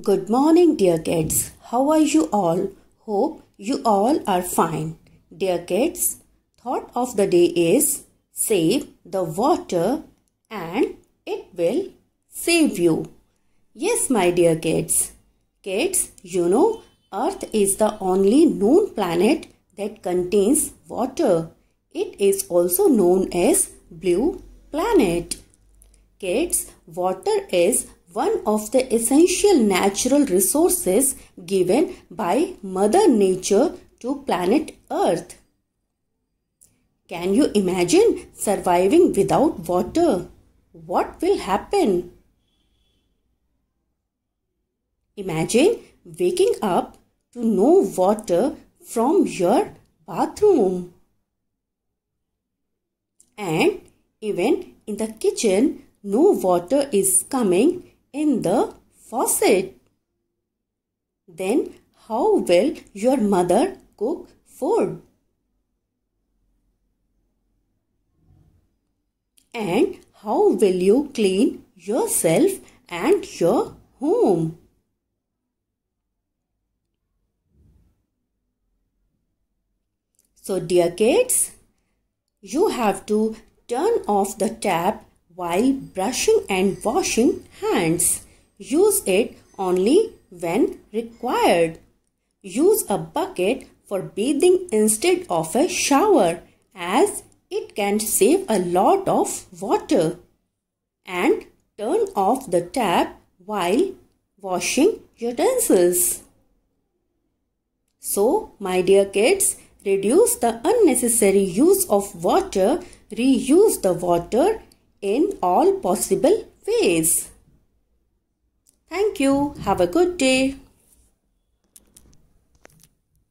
Good morning, dear kids. How are you all? Hope you all are fine. Dear kids, thought of the day is save the water and it will save you. Yes, my dear kids. Kids, you know, Earth is the only known planet that contains water. It is also known as blue planet. Kids, water is one of the essential natural resources given by Mother Nature to planet Earth. Can you imagine surviving without water? What will happen? Imagine waking up to no water from your bathroom. And even in the kitchen, no water is coming in the faucet. Then how will your mother cook food? And how will you clean yourself and your home? So dear kids, you have to turn off the tap while brushing and washing hands. Use it only when required. Use a bucket for bathing instead of a shower as it can save a lot of water. And turn off the tap while washing utensils. So, my dear kids, reduce the unnecessary use of water, reuse the water in all possible ways. Thank you. Have a good day.